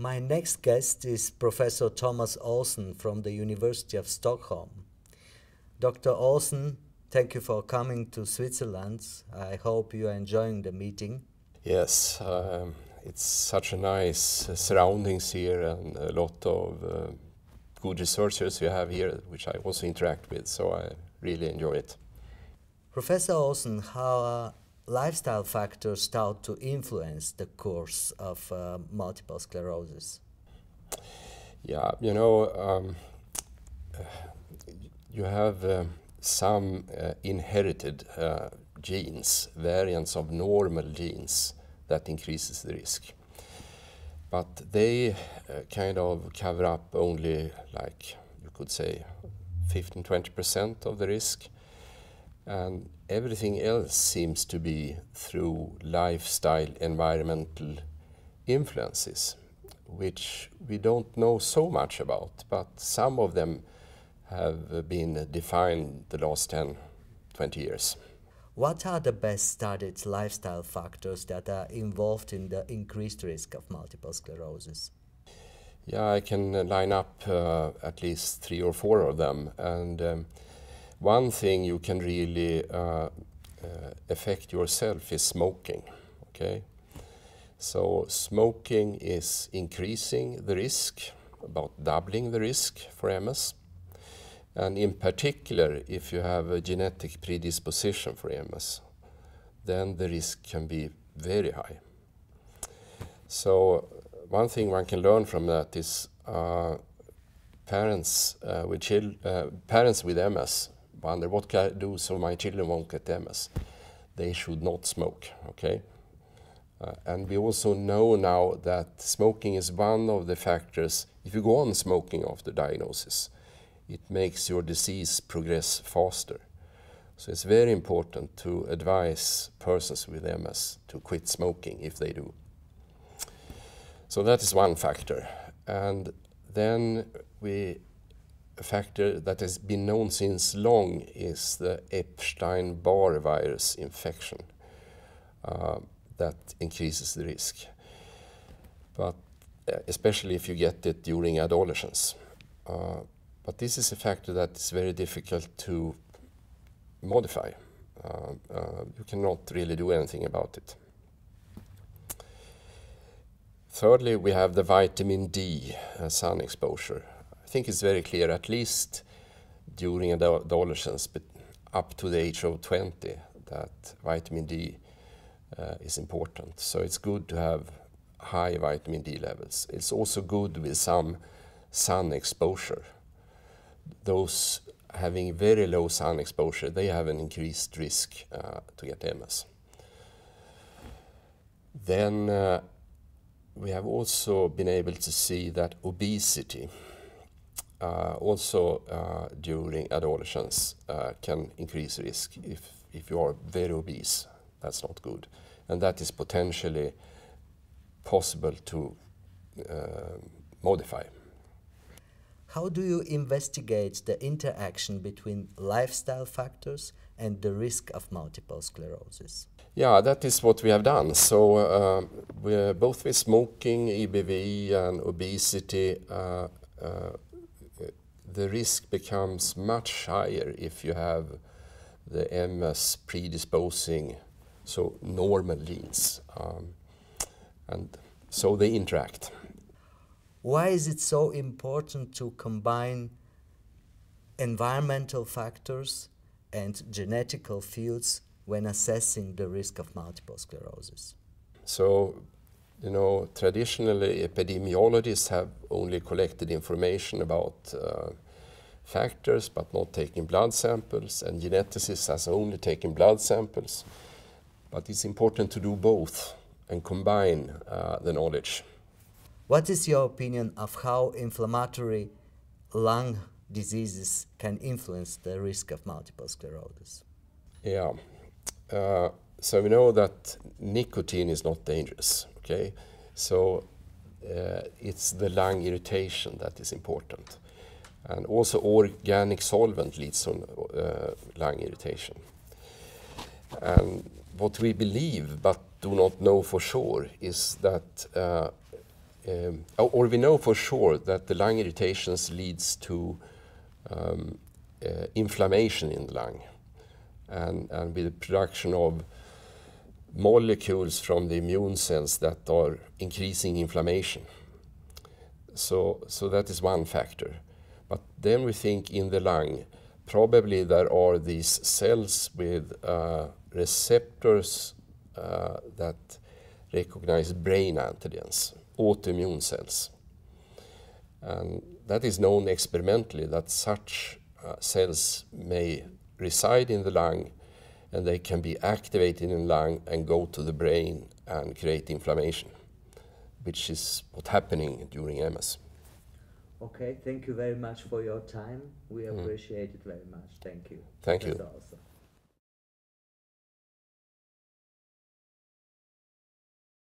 My next guest is Professor Thomas Olsen from the University of Stockholm. Dr. Olsen, thank you for coming to Switzerland. I hope you are enjoying the meeting. Yes, um, it's such a nice uh, surroundings here and a lot of uh, good researchers we have here, which I also interact with, so I really enjoy it. Professor Olsen, how are lifestyle factors start to influence the course of uh, multiple sclerosis? Yeah, you know, um, you have um, uh, some inherited uh, genes, variants of normal genes that increases the risk. But they uh, kind of cover up only like you could say 15-20% of the risk. And everything else seems to be through lifestyle, environmental influences, which we don't know so much about, but some of them have been defined the last 10, 20 years. What are the best studied lifestyle factors that are involved in the increased risk of multiple sclerosis? Yeah, I can line up uh, at least three or four of them. And um, one thing you can really uh, uh, affect yourself is smoking. Okay, so smoking is increasing the risk, about doubling the risk for MS. And in particular, if you have a genetic predisposition for MS, then the risk can be very high. So one thing one can learn from that is uh, parents uh, with uh, parents with MS wonder what can I do so my children won't get MS. They should not smoke, okay? Uh, and we also know now that smoking is one of the factors, if you go on smoking after diagnosis, it makes your disease progress faster. So it's very important to advise persons with MS to quit smoking if they do. So that is one factor. And then we factor that has been known since long is the Epstein-Barr virus infection uh, that increases the risk. But uh, especially if you get it during adolescence. Uh, but this is a factor that is very difficult to modify. Uh, uh, you cannot really do anything about it. Thirdly, we have the vitamin D uh, sun exposure. I think it's very clear, at least during adolescence, but up to the age of 20, that vitamin D uh, is important. So it's good to have high vitamin D levels. It's also good with some sun exposure. Those having very low sun exposure, they have an increased risk uh, to get MS. Then uh, we have also been able to see that obesity uh, also uh, during adolescence uh, can increase risk if, if you are very obese. That's not good. And that is potentially possible to modify. How do you investigate the interaction between lifestyle factors and the risk of multiple sclerosis? Yeah, that is what we have done. So, uh, both with smoking, EBV, and obesity, uh, uh, the risk becomes much higher if you have the MS predisposing so normal genes. Um, and so they interact. Why is it so important to combine environmental factors and genetical fields when assessing the risk of multiple sclerosis? So you know, traditionally epidemiologists have only collected information about uh, factors but not taking blood samples, and geneticists has only taken blood samples. But it's important to do both and combine uh, the knowledge. What is your opinion of how inflammatory lung diseases can influence the risk of multiple sclerosis? Yeah. Uh, so we know that nicotine is not dangerous Okay, so uh, it's the lung irritation that is important. And also organic solvent leads to uh, lung irritation. And what we believe but do not know for sure is that, uh, um, or we know for sure that the lung irritations leads to um, uh, inflammation in the lung and, and with the production of molecules from the immune cells that are increasing inflammation. So, so that is one factor. But then we think in the lung, probably there are these cells with uh, receptors uh, that recognize brain antigens, autoimmune cells. And that is known experimentally that such uh, cells may reside in the lung and they can be activated in lung and go to the brain and create inflammation, which is what's happening during MS. Okay, thank you very much for your time. We mm-hmm. appreciate mm. it very much. Thank you. Thank That's you. Awesome.